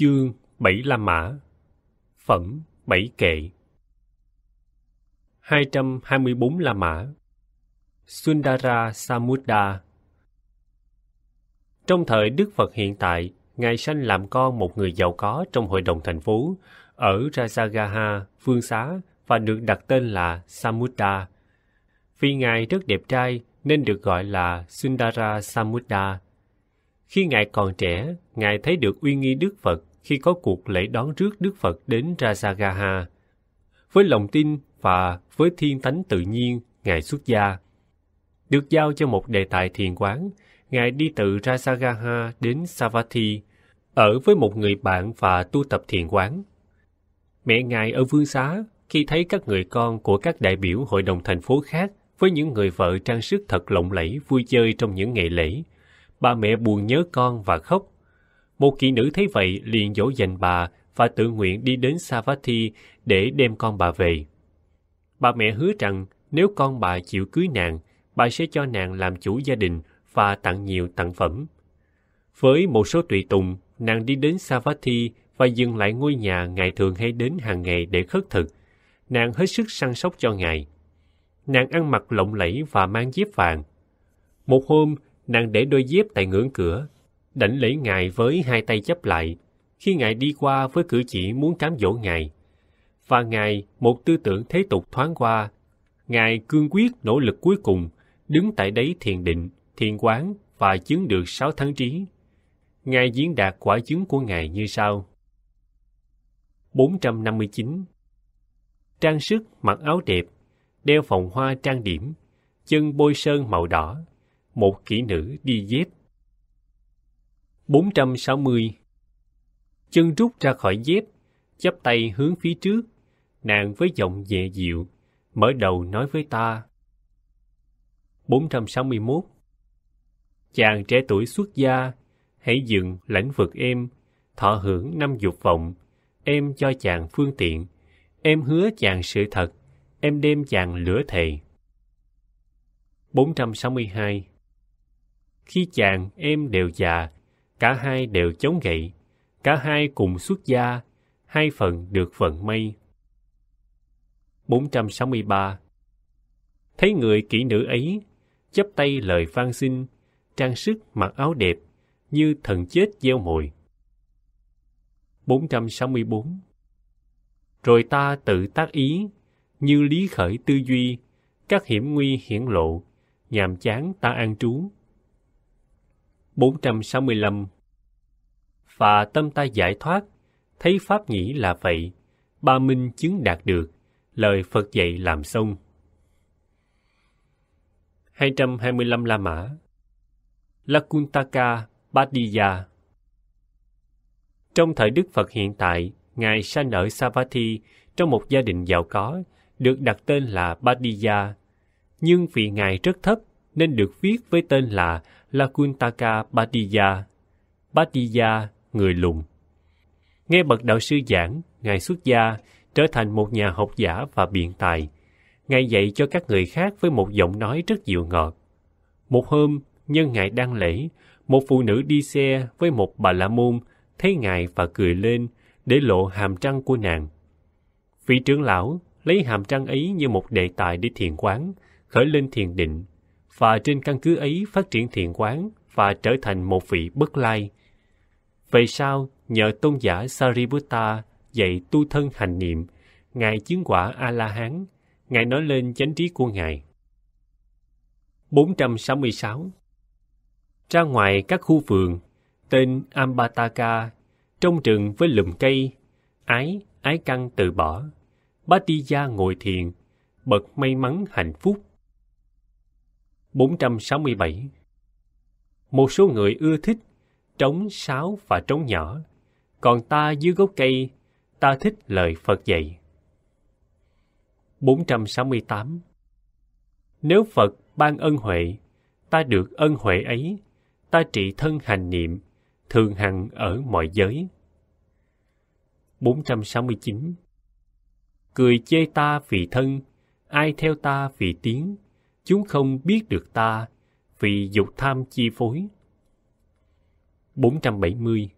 Chương Bảy La Mã Phẩm Bảy Kệ 224 La Mã Sundara Samudda Trong thời Đức Phật hiện tại, Ngài sanh làm con một người giàu có trong hội đồng thành phố ở Rajagaha, phương xá và được đặt tên là Samudda. Vì Ngài rất đẹp trai nên được gọi là Sundara Samudda. Khi Ngài còn trẻ, Ngài thấy được uy nghi Đức Phật khi có cuộc lễ đón trước Đức Phật đến Rajagaha. Với lòng tin và với thiên tánh tự nhiên, Ngài xuất gia. Được giao cho một đề tài thiền quán, Ngài đi từ Rajagaha đến Savatthi, ở với một người bạn và tu tập thiền quán. Mẹ Ngài ở vương xá, khi thấy các người con của các đại biểu hội đồng thành phố khác với những người vợ trang sức thật lộng lẫy vui chơi trong những ngày lễ, bà mẹ buồn nhớ con và khóc một kỵ nữ thấy vậy liền dỗ dành bà và tự nguyện đi đến Savatthi để đem con bà về. Bà mẹ hứa rằng nếu con bà chịu cưới nàng, bà sẽ cho nàng làm chủ gia đình và tặng nhiều tặng phẩm. Với một số tùy tùng, nàng đi đến Savatthi và dừng lại ngôi nhà ngài thường hay đến hàng ngày để khất thực. Nàng hết sức săn sóc cho ngài. Nàng ăn mặc lộng lẫy và mang dép vàng. Một hôm, nàng để đôi dép tại ngưỡng cửa đảnh lễ ngài với hai tay chấp lại khi ngài đi qua với cử chỉ muốn cám dỗ ngài và ngài một tư tưởng thế tục thoáng qua ngài cương quyết nỗ lực cuối cùng đứng tại đấy thiền định thiền quán và chứng được sáu tháng trí ngài diễn đạt quả chứng của ngài như sau 459 trang sức mặc áo đẹp đeo vòng hoa trang điểm chân bôi sơn màu đỏ một kỹ nữ đi dép 460 Chân rút ra khỏi dép, chắp tay hướng phía trước, nàng với giọng nhẹ dịu, mở đầu nói với ta. 461 Chàng trẻ tuổi xuất gia, hãy dừng lãnh vực em, thọ hưởng năm dục vọng, em cho chàng phương tiện, em hứa chàng sự thật, em đem chàng lửa thề. 462 Khi chàng em đều già, cả hai đều chống gậy cả hai cùng xuất gia hai phần được vận may 463 thấy người kỹ nữ ấy chấp tay lời phan xin trang sức mặc áo đẹp như thần chết gieo mồi 464 rồi ta tự tác ý như lý khởi tư duy các hiểm nguy hiển lộ nhàm chán ta an trú 465 Và tâm ta giải thoát, thấy Pháp nghĩ là vậy, ba minh chứng đạt được, lời Phật dạy làm xong. 225 La Mã Lakuntaka Badiya Trong thời Đức Phật hiện tại, Ngài sanh ở Savatthi trong một gia đình giàu có, được đặt tên là Badiya. Nhưng vì Ngài rất thấp nên được viết với tên là là Kuntaka Bhatia. Bhatia, người lùn. Nghe bậc đạo sư giảng, Ngài xuất gia, trở thành một nhà học giả và biện tài. Ngài dạy cho các người khác với một giọng nói rất dịu ngọt. Một hôm, nhân Ngài đang lễ, một phụ nữ đi xe với một bà la môn thấy Ngài và cười lên để lộ hàm trăng của nàng. Vị trưởng lão lấy hàm trăng ấy như một đề tài để thiền quán, khởi lên thiền định và trên căn cứ ấy phát triển thiện quán và trở thành một vị bất lai. Về sau, nhờ tôn giả Sariputta dạy tu thân hành niệm, Ngài chứng quả A-la-hán, Ngài nói lên chánh trí của Ngài. 466 Ra ngoài các khu vườn, tên Ambataka, trong rừng với lùm cây, ái, ái căng từ bỏ, Bát Batiya ngồi thiền, bậc may mắn hạnh phúc 467 Một số người ưa thích trống sáo và trống nhỏ, còn ta dưới gốc cây, ta thích lời Phật dạy. 468 Nếu Phật ban ân huệ, ta được ân huệ ấy, ta trị thân hành niệm, thường hằng ở mọi giới. 469 Cười chê ta vì thân, ai theo ta vì tiếng, chúng không biết được ta vì dục tham chi phối. 470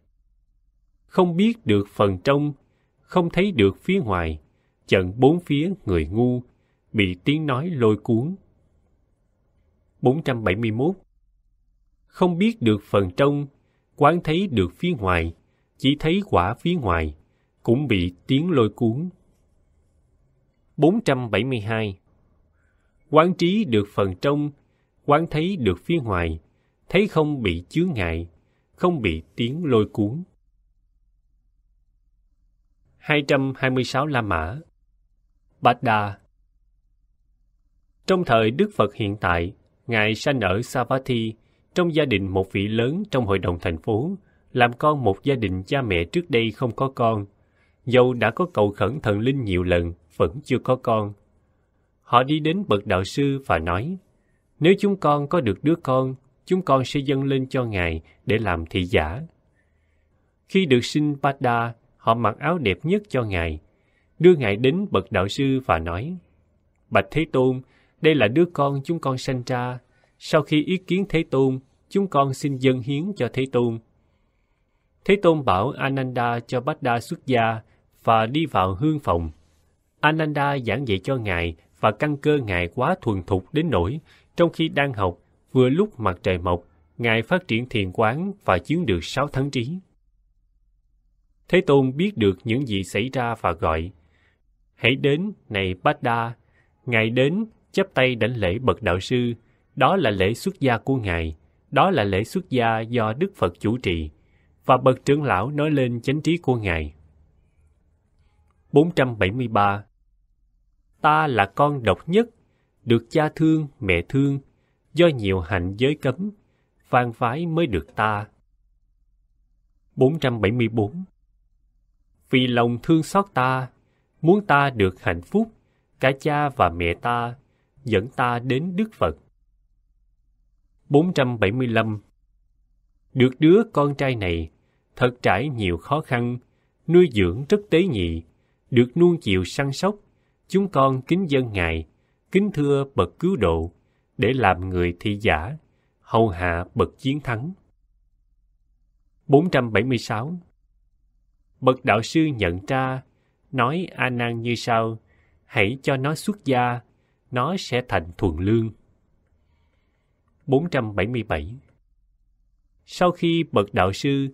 Không biết được phần trong, không thấy được phía ngoài, chận bốn phía người ngu, bị tiếng nói lôi cuốn. 471 Không biết được phần trong, quán thấy được phía ngoài, chỉ thấy quả phía ngoài, cũng bị tiếng lôi cuốn. 472 quán trí được phần trong quán thấy được phía ngoài thấy không bị chướng ngại không bị tiếng lôi cuốn 226 La Mã Bạch Đà Trong thời Đức Phật hiện tại, Ngài sanh ở Savatthi, trong gia đình một vị lớn trong hội đồng thành phố, làm con một gia đình cha mẹ trước đây không có con. dâu đã có cầu khẩn thần linh nhiều lần, vẫn chưa có con. Họ đi đến bậc đạo sư và nói, nếu chúng con có được đứa con, chúng con sẽ dâng lên cho Ngài để làm thị giả. Khi được sinh Bada, họ mặc áo đẹp nhất cho Ngài, đưa Ngài đến bậc đạo sư và nói, Bạch Thế Tôn, đây là đứa con chúng con sanh ra. Sau khi ý kiến Thế Tôn, chúng con xin dâng hiến cho Thế Tôn. Thế Tôn bảo Ananda cho Bách Đa xuất gia và đi vào hương phòng. Ananda giảng dạy cho Ngài và căn cơ ngài quá thuần thục đến nỗi trong khi đang học vừa lúc mặt trời mọc ngài phát triển thiền quán và chiếm được sáu thắng trí thế tôn biết được những gì xảy ra và gọi hãy đến này bát đa ngài đến chắp tay đảnh lễ bậc đạo sư đó là lễ xuất gia của ngài đó là lễ xuất gia do đức phật chủ trì và bậc trưởng lão nói lên chánh trí của ngài 473 ta là con độc nhất, được cha thương, mẹ thương, do nhiều hạnh giới cấm, phan phái mới được ta. 474 Vì lòng thương xót ta, muốn ta được hạnh phúc, cả cha và mẹ ta dẫn ta đến Đức Phật. 475 Được đứa con trai này, thật trải nhiều khó khăn, nuôi dưỡng rất tế nhị, được nuông chiều săn sóc, chúng con kính dân ngài kính thưa bậc cứu độ để làm người thị giả hầu hạ bậc chiến thắng 476 Bậc đạo sư nhận ra, nói A Nan như sau: Hãy cho nó xuất gia, nó sẽ thành thuần lương. 477 Sau khi bậc đạo sư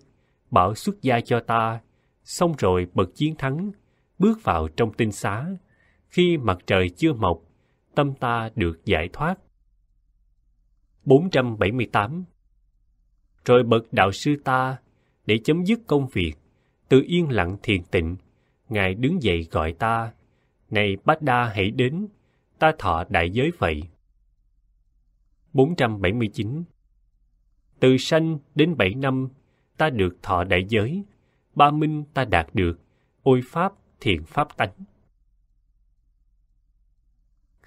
bảo xuất gia cho ta, xong rồi bậc chiến thắng bước vào trong tinh xá, khi mặt trời chưa mọc, tâm ta được giải thoát. 478 Rồi bậc đạo sư ta, để chấm dứt công việc, từ yên lặng thiền tịnh, Ngài đứng dậy gọi ta, Này Bát Đa hãy đến, ta thọ đại giới vậy. 479 Từ sanh đến bảy năm, ta được thọ đại giới, ba minh ta đạt được, ôi Pháp, thiện Pháp tánh.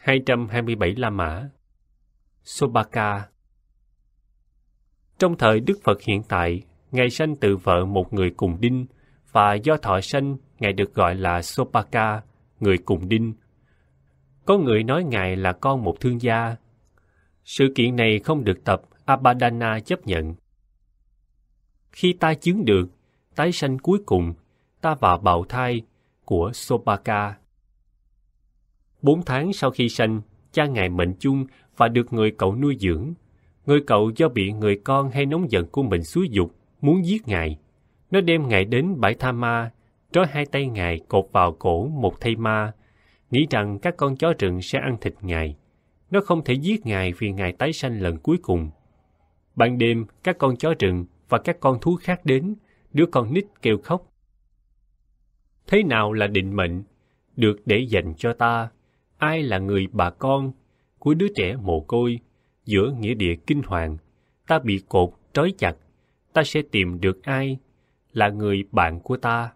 227 La Mã Sobaka Trong thời Đức Phật hiện tại, Ngài sanh từ vợ một người cùng đinh và do thọ sanh, Ngài được gọi là Sopaka, người cùng đinh. Có người nói Ngài là con một thương gia. Sự kiện này không được tập Abadana chấp nhận. Khi ta chứng được, tái sanh cuối cùng, ta vào bào thai của Sopaka. Bốn tháng sau khi sanh, cha ngài mệnh chung và được người cậu nuôi dưỡng. Người cậu do bị người con hay nóng giận của mình xúi dục, muốn giết ngài. Nó đem ngài đến bãi tha ma, trói hai tay ngài cột vào cổ một thây ma, nghĩ rằng các con chó rừng sẽ ăn thịt ngài. Nó không thể giết ngài vì ngài tái sanh lần cuối cùng. Ban đêm, các con chó rừng và các con thú khác đến, đứa con nít kêu khóc. Thế nào là định mệnh, được để dành cho ta? ai là người bà con của đứa trẻ mồ côi giữa nghĩa địa kinh hoàng ta bị cột trói chặt ta sẽ tìm được ai là người bạn của ta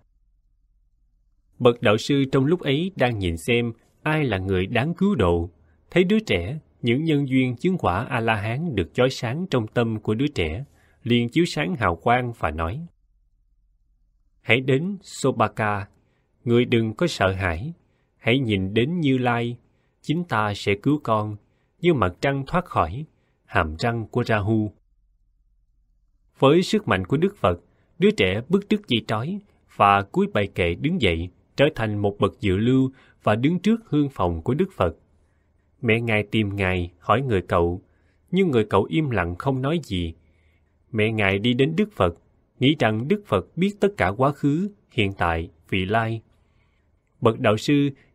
bậc đạo sư trong lúc ấy đang nhìn xem ai là người đáng cứu độ thấy đứa trẻ những nhân duyên chứng quả a la hán được chói sáng trong tâm của đứa trẻ liền chiếu sáng hào quang và nói hãy đến sobaka người đừng có sợ hãi hãy nhìn đến Như Lai, chính ta sẽ cứu con, như mặt trăng thoát khỏi hàm răng của Rahu. Với sức mạnh của Đức Phật, đứa trẻ bước trước dây trói và cúi bài kệ đứng dậy, trở thành một bậc dự lưu và đứng trước hương phòng của Đức Phật. Mẹ ngài tìm ngài, hỏi người cậu, nhưng người cậu im lặng không nói gì. Mẹ ngài đi đến Đức Phật, nghĩ rằng Đức Phật biết tất cả quá khứ, hiện tại, vị lai. Bậc đạo sư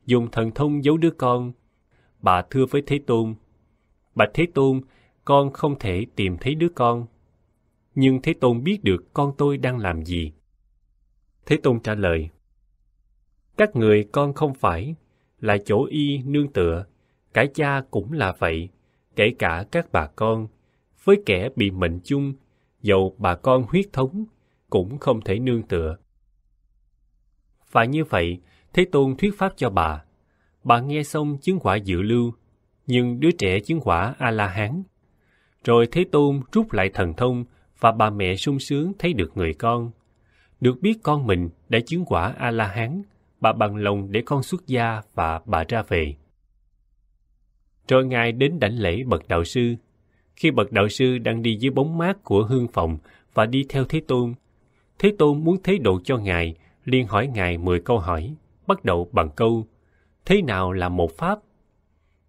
dùng thần thông giấu đứa con. Bà thưa với Thế Tôn, Bạch Thế Tôn, con không thể tìm thấy đứa con. Nhưng Thế Tôn biết được con tôi đang làm gì. Thế Tôn trả lời, Các người con không phải, là chỗ y nương tựa, cả cha cũng là vậy, kể cả các bà con, với kẻ bị mệnh chung, dầu bà con huyết thống, cũng không thể nương tựa. Và như vậy, Thế Tôn thuyết pháp cho bà. Bà nghe xong chứng quả dự lưu, nhưng đứa trẻ chứng quả A-la-hán. Rồi Thế Tôn rút lại thần thông và bà mẹ sung sướng thấy được người con. Được biết con mình đã chứng quả A-la-hán, bà bằng lòng để con xuất gia và bà ra về. Rồi Ngài đến đảnh lễ bậc đạo sư. Khi bậc đạo sư đang đi dưới bóng mát của hương phòng và đi theo Thế Tôn, Thế Tôn muốn thế độ cho Ngài, liền hỏi Ngài 10 câu hỏi bắt đầu bằng câu Thế nào là một pháp?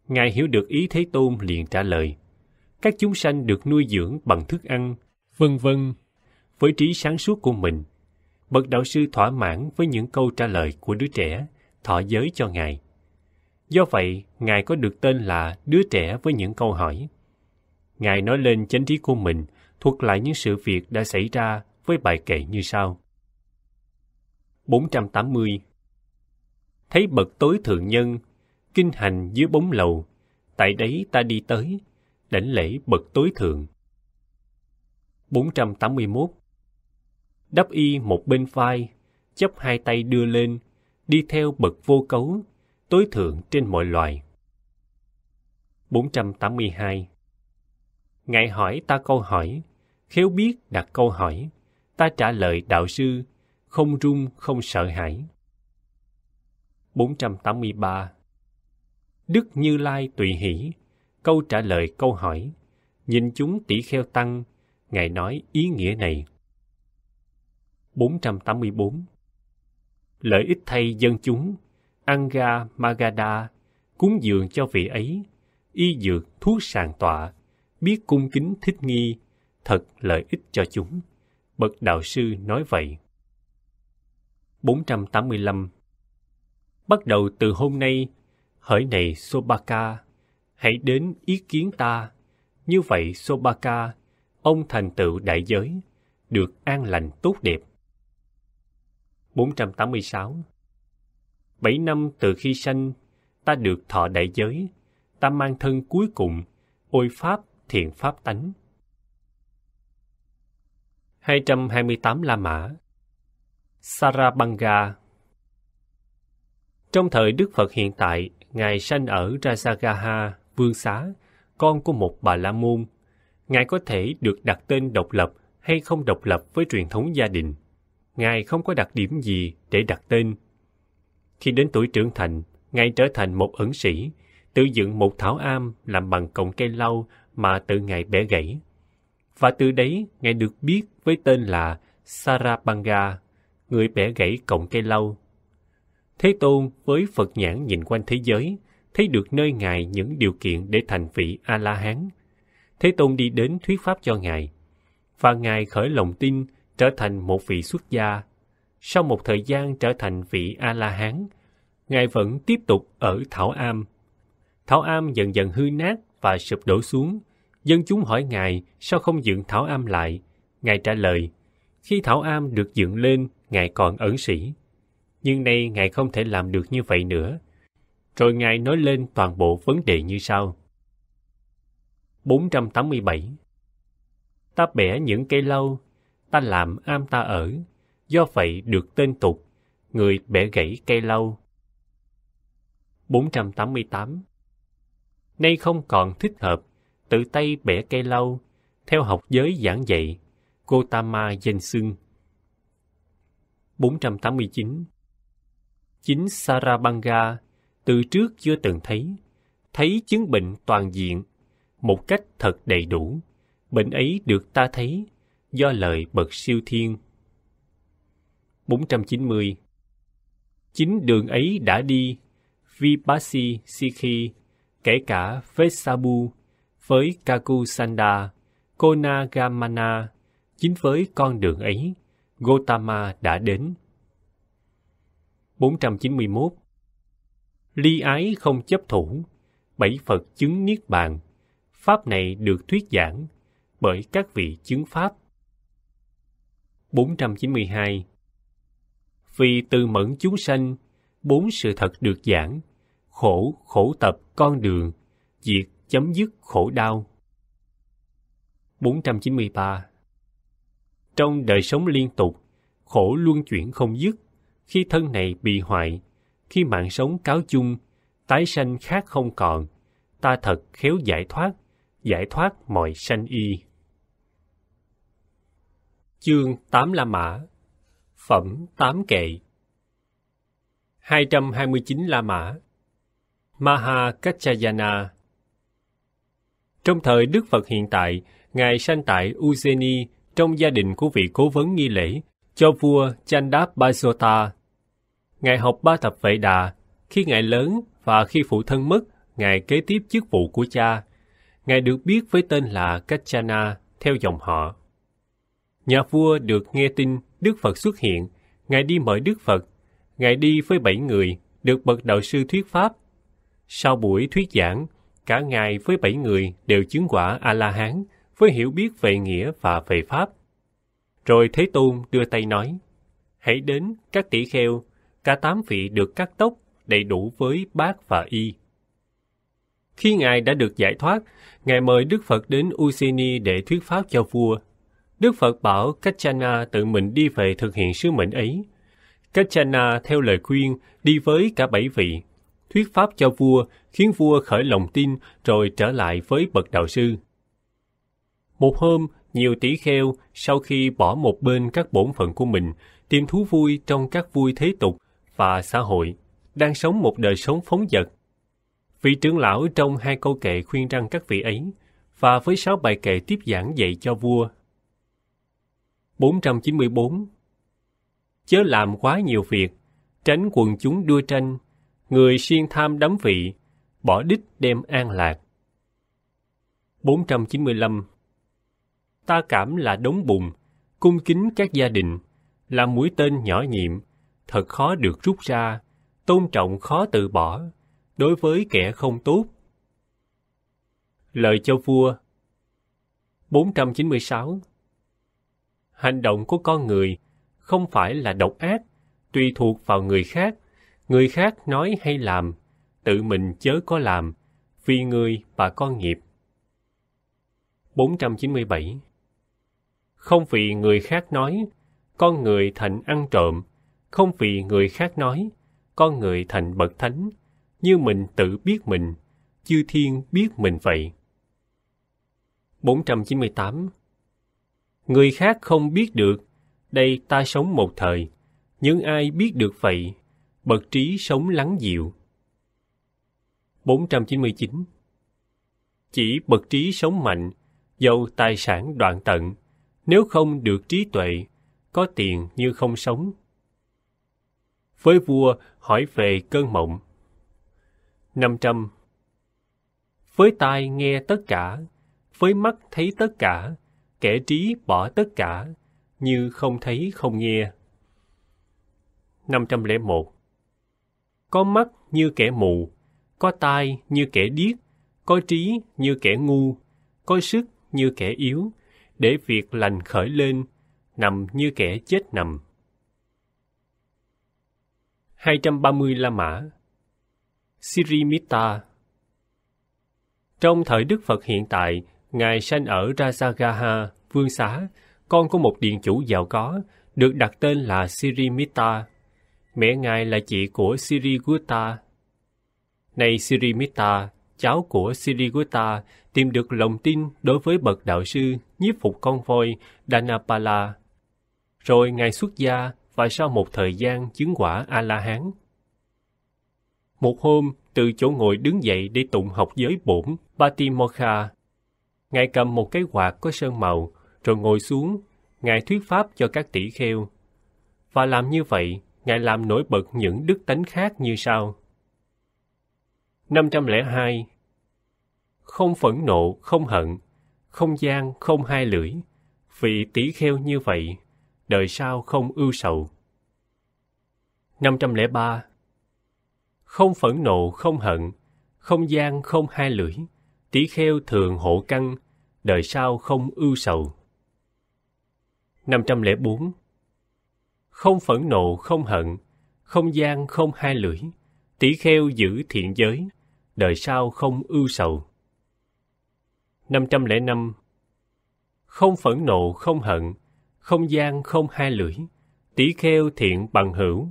Ngài hiểu được ý Thế Tôn liền trả lời Các chúng sanh được nuôi dưỡng bằng thức ăn, vân vân Với trí sáng suốt của mình Bậc đạo sư thỏa mãn với những câu trả lời của đứa trẻ thọ giới cho Ngài. Do vậy, Ngài có được tên là đứa trẻ với những câu hỏi. Ngài nói lên chánh trí của mình, thuật lại những sự việc đã xảy ra với bài kệ như sau. 480 thấy bậc tối thượng nhân, kinh hành dưới bóng lầu, tại đấy ta đi tới, đảnh lễ bậc tối thượng. 481 Đắp y một bên vai, chấp hai tay đưa lên, đi theo bậc vô cấu, tối thượng trên mọi loài. 482 Ngài hỏi ta câu hỏi, khéo biết đặt câu hỏi, ta trả lời đạo sư, không run không sợ hãi. 483 Đức Như Lai tùy hỷ, câu trả lời câu hỏi, nhìn chúng tỷ kheo tăng, Ngài nói ý nghĩa này. 484 Lợi ích thay dân chúng, Anga Magada, cúng dường cho vị ấy, y dược thuốc sàng tọa, biết cung kính thích nghi, thật lợi ích cho chúng. Bậc đạo sư nói vậy. 485 bắt đầu từ hôm nay hỡi này sobaka hãy đến ý kiến ta như vậy sobaka ông thành tựu đại giới được an lành tốt đẹp 486 Bảy năm từ khi sanh, ta được thọ đại giới, ta mang thân cuối cùng, ôi Pháp thiện Pháp tánh. 228 La Mã Sarabanga trong thời Đức Phật hiện tại, Ngài sanh ở Rasagaha, Vương Xá, con của một bà La Môn. Ngài có thể được đặt tên độc lập hay không độc lập với truyền thống gia đình. Ngài không có đặc điểm gì để đặt tên. Khi đến tuổi trưởng thành, Ngài trở thành một ẩn sĩ, tự dựng một thảo am làm bằng cọng cây lau mà tự Ngài bẻ gãy. Và từ đấy, Ngài được biết với tên là Sarabanga, người bẻ gãy cọng cây lau Thế Tôn với Phật nhãn nhìn quanh thế giới, thấy được nơi Ngài những điều kiện để thành vị A-la-hán. Thế Tôn đi đến thuyết pháp cho Ngài, và Ngài khởi lòng tin trở thành một vị xuất gia. Sau một thời gian trở thành vị A-la-hán, Ngài vẫn tiếp tục ở Thảo Am. Thảo Am dần dần hư nát và sụp đổ xuống. Dân chúng hỏi Ngài sao không dựng Thảo Am lại. Ngài trả lời, khi Thảo Am được dựng lên, Ngài còn ẩn sĩ, nhưng nay ngài không thể làm được như vậy nữa. Rồi ngài nói lên toàn bộ vấn đề như sau. 487 Ta bẻ những cây lau, ta làm am ta ở, do vậy được tên tục, người bẻ gãy cây lau. 488 Nay không còn thích hợp, tự tay bẻ cây lau, theo học giới giảng dạy, Gotama danh xưng. 489 chính Sarabanga từ trước chưa từng thấy, thấy chứng bệnh toàn diện, một cách thật đầy đủ. Bệnh ấy được ta thấy do lời bậc siêu thiên. 490 Chính đường ấy đã đi, Vipassi Sikhi, kể cả Vesabu, với Kakusanda, Konagamana, chính với con đường ấy, Gotama đã đến. 491 Ly ái không chấp thủ, bảy Phật chứng Niết Bàn. Pháp này được thuyết giảng bởi các vị chứng Pháp. 492 Vì từ mẫn chúng sanh, bốn sự thật được giảng, khổ, khổ tập con đường, diệt chấm dứt khổ đau. 493 Trong đời sống liên tục, khổ luân chuyển không dứt, khi thân này bị hoại, khi mạng sống cáo chung, tái sanh khác không còn, ta thật khéo giải thoát, giải thoát mọi sanh y. Chương 8 La Mã Phẩm 8 Kệ 229 La Mã Maha Kachayana Trong thời Đức Phật hiện tại, Ngài sanh tại Uzeni trong gia đình của vị cố vấn nghi lễ cho vua Chandap Bajota Ngài học ba thập vệ đà, khi Ngài lớn và khi phụ thân mất, Ngài kế tiếp chức vụ của cha. Ngài được biết với tên là Kachana, theo dòng họ. Nhà vua được nghe tin Đức Phật xuất hiện, Ngài đi mời Đức Phật. Ngài đi với bảy người, được bậc đạo sư thuyết pháp. Sau buổi thuyết giảng, cả Ngài với bảy người đều chứng quả A-la-hán với hiểu biết về nghĩa và về pháp. Rồi Thế Tôn đưa tay nói, Hãy đến các tỷ kheo cả tám vị được cắt tóc đầy đủ với bác và y. Khi Ngài đã được giải thoát, Ngài mời Đức Phật đến Usini để thuyết pháp cho vua. Đức Phật bảo Kachana tự mình đi về thực hiện sứ mệnh ấy. Kachana theo lời khuyên đi với cả bảy vị, thuyết pháp cho vua khiến vua khởi lòng tin rồi trở lại với bậc đạo sư. Một hôm, nhiều tỷ kheo sau khi bỏ một bên các bổn phận của mình, tìm thú vui trong các vui thế tục và xã hội đang sống một đời sống phóng dật. Vị trưởng lão trong hai câu kệ khuyên răng các vị ấy và với sáu bài kệ tiếp giảng dạy cho vua. 494 Chớ làm quá nhiều việc, tránh quần chúng đua tranh, người siêng tham đắm vị, bỏ đích đem an lạc. 495 Ta cảm là đống bùn, cung kính các gia đình, là mũi tên nhỏ nhiệm, thật khó được rút ra, tôn trọng khó từ bỏ, đối với kẻ không tốt. Lời cho vua 496 Hành động của con người không phải là độc ác, tùy thuộc vào người khác, người khác nói hay làm, tự mình chớ có làm, vì người và con nghiệp. 497 Không vì người khác nói, con người thành ăn trộm, không vì người khác nói, con người thành bậc thánh, như mình tự biết mình, chư thiên biết mình vậy. 498 Người khác không biết được, đây ta sống một thời, những ai biết được vậy, bậc trí sống lắng dịu. 499 Chỉ bậc trí sống mạnh, dầu tài sản đoạn tận, nếu không được trí tuệ, có tiền như không sống với vua hỏi về cơn mộng. 500. Với tai nghe tất cả, với mắt thấy tất cả, kẻ trí bỏ tất cả, như không thấy không nghe. 501. Có mắt như kẻ mù, có tai như kẻ điếc, có trí như kẻ ngu, có sức như kẻ yếu, để việc lành khởi lên, nằm như kẻ chết nằm. 230 La Mã Sirimita Trong thời Đức Phật hiện tại, Ngài sanh ở Rajagaha, Vương Xá, con của một điện chủ giàu có, được đặt tên là Sirimita. Mẹ Ngài là chị của Siriguta. Này Sirimita, cháu của Siriguta, tìm được lòng tin đối với bậc đạo sư nhiếp phục con voi Danapala. Rồi Ngài xuất gia, và sau một thời gian chứng quả A-la-hán. Một hôm, từ chỗ ngồi đứng dậy để tụng học giới bổn Patimokha. Ngài cầm một cái quạt có sơn màu, rồi ngồi xuống, Ngài thuyết pháp cho các tỷ kheo. Và làm như vậy, Ngài làm nổi bật những đức tánh khác như sau. 502. Không phẫn nộ, không hận, không gian, không hai lưỡi. Vị tỷ kheo như vậy đời sau không ưu sầu. 503. Không phẫn nộ, không hận, không gian, không hai lưỡi, tỷ kheo thường hộ căn, đời sau không ưu sầu. 504. Không phẫn nộ, không hận, không gian, không hai lưỡi, tỷ kheo giữ thiện giới, đời sau không ưu sầu. 505. Không phẫn nộ, không hận, không gian không hai lưỡi, tỷ kheo thiện bằng hữu,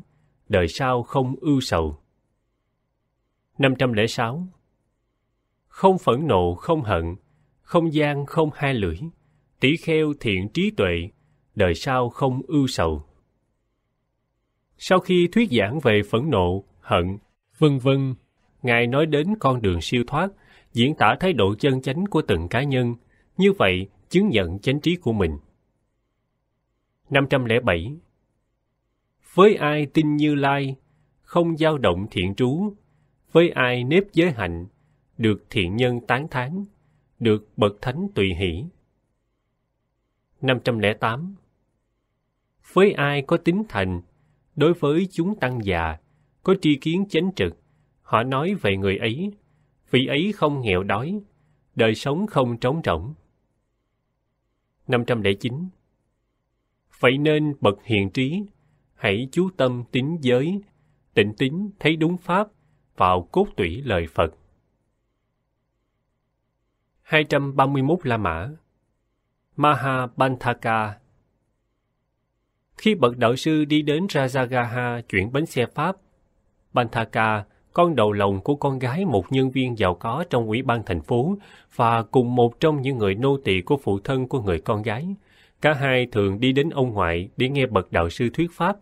đời sau không ưu sầu. 506. Không phẫn nộ không hận, không gian không hai lưỡi, tỷ kheo thiện trí tuệ, đời sau không ưu sầu. Sau khi thuyết giảng về phẫn nộ, hận, vân vân, Ngài nói đến con đường siêu thoát, diễn tả thái độ chân chánh của từng cá nhân, như vậy chứng nhận chánh trí của mình. 507 Với ai tin Như Lai, không dao động thiện trú, với ai nếp giới hạnh, được thiện nhân tán thán, được bậc thánh tùy hỷ. 508 Với ai có tính thành, đối với chúng tăng già, có tri kiến chánh trực, họ nói về người ấy, vị ấy không nghèo đói, đời sống không trống rỗng. 509 Vậy nên bậc hiền trí, hãy chú tâm tính giới, tịnh tín thấy đúng pháp, vào cốt tủy lời Phật. 231 La Mã Maha Bantaka Khi bậc đạo sư đi đến Rajagaha chuyển bánh xe Pháp, Bantaka, con đầu lòng của con gái một nhân viên giàu có trong ủy ban thành phố và cùng một trong những người nô tỳ của phụ thân của người con gái, Cả hai thường đi đến ông ngoại để nghe bậc đạo sư thuyết pháp,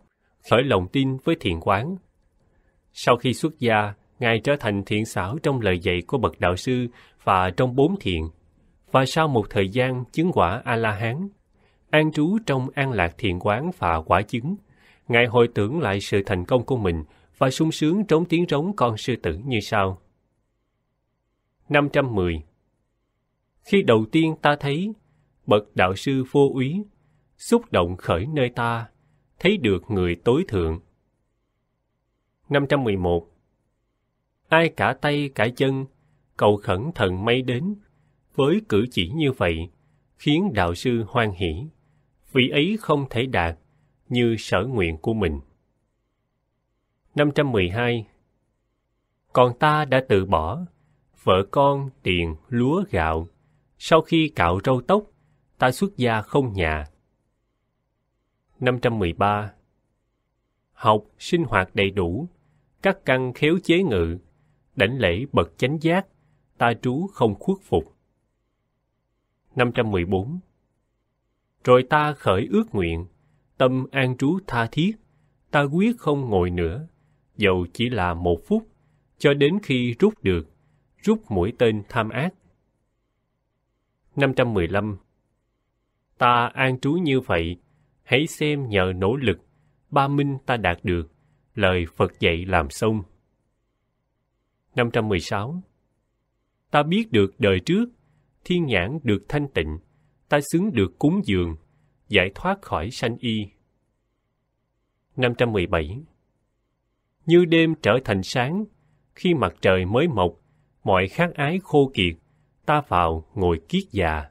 khởi lòng tin với thiền quán. Sau khi xuất gia, Ngài trở thành thiện xảo trong lời dạy của bậc đạo sư và trong bốn thiện, và sau một thời gian chứng quả A-la-hán, an trú trong an lạc thiền quán và quả chứng, Ngài hồi tưởng lại sự thành công của mình và sung sướng trống tiếng rống con sư tử như sau. 510 Khi đầu tiên ta thấy bậc đạo sư vô úy, xúc động khởi nơi ta, thấy được người tối thượng. 511. Ai cả tay cả chân, cầu khẩn thần may đến, với cử chỉ như vậy, khiến đạo sư hoan hỷ, vì ấy không thể đạt như sở nguyện của mình. 512. Còn ta đã từ bỏ, vợ con, tiền, lúa, gạo, sau khi cạo râu tóc, ta xuất gia không nhà. 513. Học, sinh hoạt đầy đủ, các căn khéo chế ngự, đảnh lễ bậc chánh giác, ta trú không khuất phục. 514. Rồi ta khởi ước nguyện, tâm an trú tha thiết, ta quyết không ngồi nữa, dầu chỉ là một phút, cho đến khi rút được, rút mũi tên tham ác. 515 ta an trú như vậy, hãy xem nhờ nỗ lực, ba minh ta đạt được, lời Phật dạy làm xong. 516. Ta biết được đời trước, thiên nhãn được thanh tịnh, ta xứng được cúng dường, giải thoát khỏi sanh y. 517. Như đêm trở thành sáng, khi mặt trời mới mọc, mọi khát ái khô kiệt, ta vào ngồi kiết già.